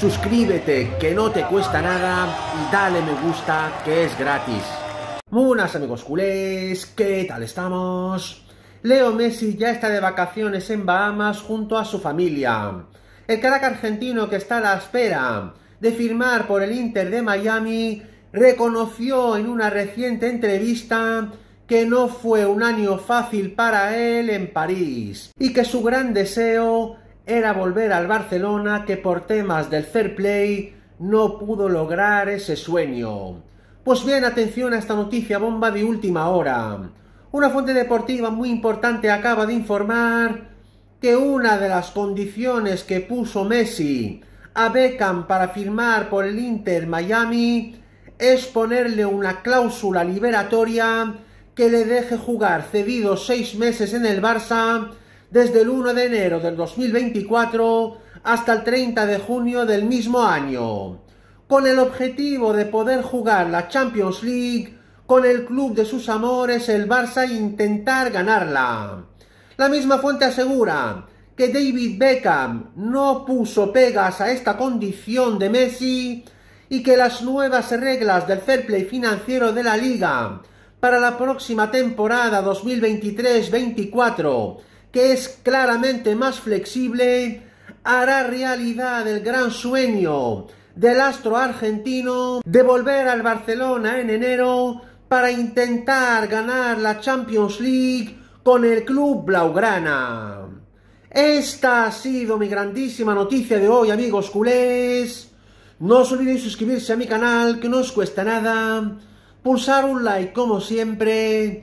suscríbete que no te cuesta nada y dale me gusta que es gratis. amigos culés, ¿qué tal estamos? Leo Messi ya está de vacaciones en Bahamas junto a su familia. El crack argentino que está a la espera de firmar por el Inter de Miami reconoció en una reciente entrevista que no fue un año fácil para él en París y que su gran deseo era volver al Barcelona que por temas del fair play no pudo lograr ese sueño. Pues bien, atención a esta noticia bomba de última hora. Una fuente deportiva muy importante acaba de informar que una de las condiciones que puso Messi a Beckham para firmar por el Inter Miami es ponerle una cláusula liberatoria que le deje jugar cedido seis meses en el Barça desde el 1 de enero del 2024 hasta el 30 de junio del mismo año, con el objetivo de poder jugar la Champions League con el club de sus amores, el Barça, e intentar ganarla. La misma fuente asegura que David Beckham no puso pegas a esta condición de Messi y que las nuevas reglas del fair play financiero de la liga para la próxima temporada 2023-24 que es claramente más flexible, hará realidad el gran sueño del astro argentino de volver al Barcelona en enero para intentar ganar la Champions League con el club blaugrana. Esta ha sido mi grandísima noticia de hoy, amigos culés. No os olvidéis suscribirse a mi canal, que no os cuesta nada. Pulsar un like como siempre